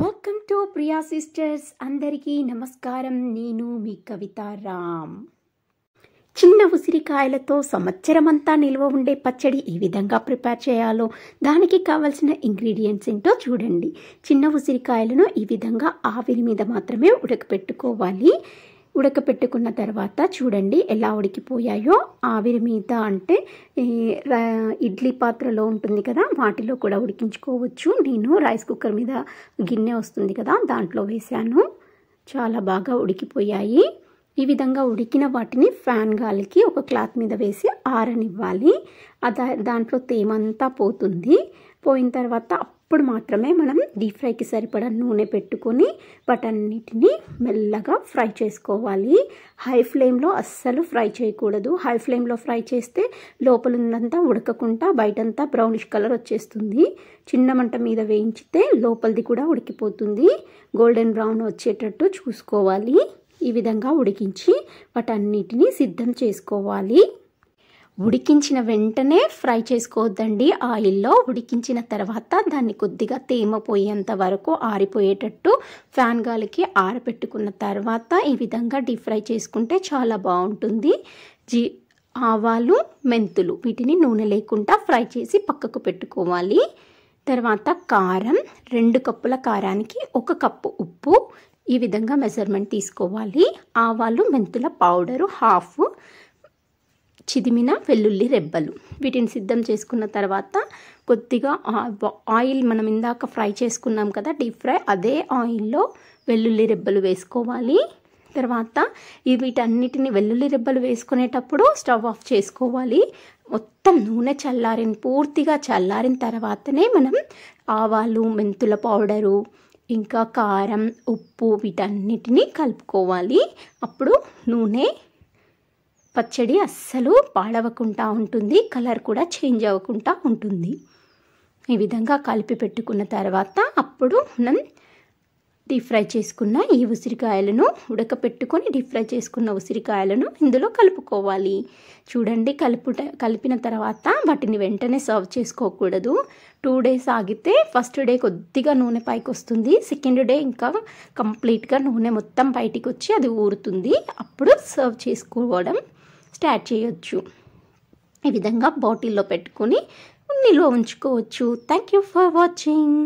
welcome to Priya sisters అందరికీ నమస్కారం నేను మీ కవిత రామ్ చిన్న ఉసిరికాయలతో సంవత్సరమంతా నిల్వ ఉండే పచ్చడి ఏ విధంగా ప్రిపేర్ చేయాలో దానికి కావలసిన ఇంగ్రీడియంట్స్ ఏంటో చూడండి చిన్న ఉసిరికాయలను ఈ విధంగా ఆవిరి మీద మాత్రమే ఉడకపెట్టుకోవాలి ఉడకపెట్టుకున్న తర్వాత చూడండి ఎలా ఉడికిపోయాయో ఆవిరి మీద అంటే ఇడ్లీ పాత్రలో ఉంటుంది కదా వాటిలో కూడా ఉడికించుకోవచ్చు నేను రైస్ కుక్కర్ మీద గిన్నె వస్తుంది కదా దాంట్లో వేశాను చాలా బాగా ఉడికిపోయాయి ఈ విధంగా ఉడికిన వాటిని ఫ్యాన్ గాలికి ఒక క్లాత్ మీద వేసి ఆరనివ్వాలి అదా దాంట్లో తేమంతా పోతుంది పోయిన తర్వాత అప్పుడు మాత్రమే మనం డీప్ ఫ్రైకి సరిపడా నూనె పెట్టుకొని వాటన్నిటిని మెల్లగా ఫ్రై చేసుకోవాలి హై ఫ్లేమ్లో అస్సలు ఫ్రై చేయకూడదు హై ఫ్లేమ్లో ఫ్రై చేస్తే లోపల ఉన్నంతా ఉడకకుండా బయటంతా బ్రౌనిష్ కలర్ వచ్చేస్తుంది చిన్న మంట మీద వేయించితే లోపలిది కూడా ఉడికిపోతుంది గోల్డెన్ బ్రౌన్ వచ్చేటట్టు చూసుకోవాలి ఈ విధంగా ఉడికించి వాటన్నిటిని సిద్ధం చేసుకోవాలి ఉడికించిన వెంటనే ఫ్రై చేసుకోవద్దండి ఆయిల్లో ఉడికించిన తర్వాత దాన్ని కొద్దిగా తేమ పోయేంత వరకు ఆరిపోయేటట్టు ఫ్యాన్ గాలికి ఆరపెట్టుకున్న తర్వాత ఈ విధంగా డీప్ ఫ్రై చేసుకుంటే చాలా బాగుంటుంది జీ ఆవాలు మెంతులు వీటిని నూనె లేకుండా ఫ్రై చేసి పక్కకు పెట్టుకోవాలి తర్వాత కారం రెండు కప్పుల కారానికి ఒక కప్పు ఉప్పు ఈ విధంగా మెజర్మెంట్ తీసుకోవాలి ఆవాలు మెంతుల పౌడరు హాఫ్ చిదిమిన వెల్లుల్లి రెబ్బలు వీటిని సిద్ధం చేసుకున్న తర్వాత కొద్దిగా ఆయిల్ మనం ఇందాక ఫ్రై చేసుకున్నాం కదా డీప్ ఫ్రై అదే ఆయిల్లో వెల్లుల్లి రెబ్బలు వేసుకోవాలి తర్వాత వీటన్నిటిని వెల్లుల్లి రెబ్బలు వేసుకునేటప్పుడు స్టవ్ ఆఫ్ చేసుకోవాలి మొత్తం నూనె చల్లారిన పూర్తిగా చల్లారిన తర్వాతనే మనం ఆవాలు మెంతుల పౌడరు ఇంకా కారం ఉప్పు వీటన్నిటినీ కలుపుకోవాలి అప్పుడు నూనె పచ్చడి అస్సలు పాడవకుండా ఉంటుంది కలర్ కూడా చేంజ్ అవ్వకుండా ఉంటుంది ఈ విధంగా కలిపి పెట్టుకున్న తర్వాత అప్పుడు మనం డీప్ ఫ్రై చేసుకున్న ఈ ఉసిరికాయలను ఉడకపెట్టుకొని డీప్ ఫ్రై చేసుకున్న ఉసిరికాయలను ఇందులో కలుపుకోవాలి చూడండి కలుపు కలిపిన తర్వాత వాటిని వెంటనే సర్వ్ చేసుకోకూడదు టూ డేస్ ఆగితే ఫస్ట్ డే కొద్దిగా నూనె పైకి వస్తుంది సెకండ్ డే ఇంకా కంప్లీట్గా నూనె మొత్తం బయటికి వచ్చి అది ఊరుతుంది అప్పుడు సర్వ్ చేసుకోవడం స్టార్ట్ చేయొచ్చు ఈ విధంగా బాటిల్లో పెట్టుకొని నిల్వ ఉంచుకోవచ్చు థ్యాంక్ యూ ఫర్ వాచింగ్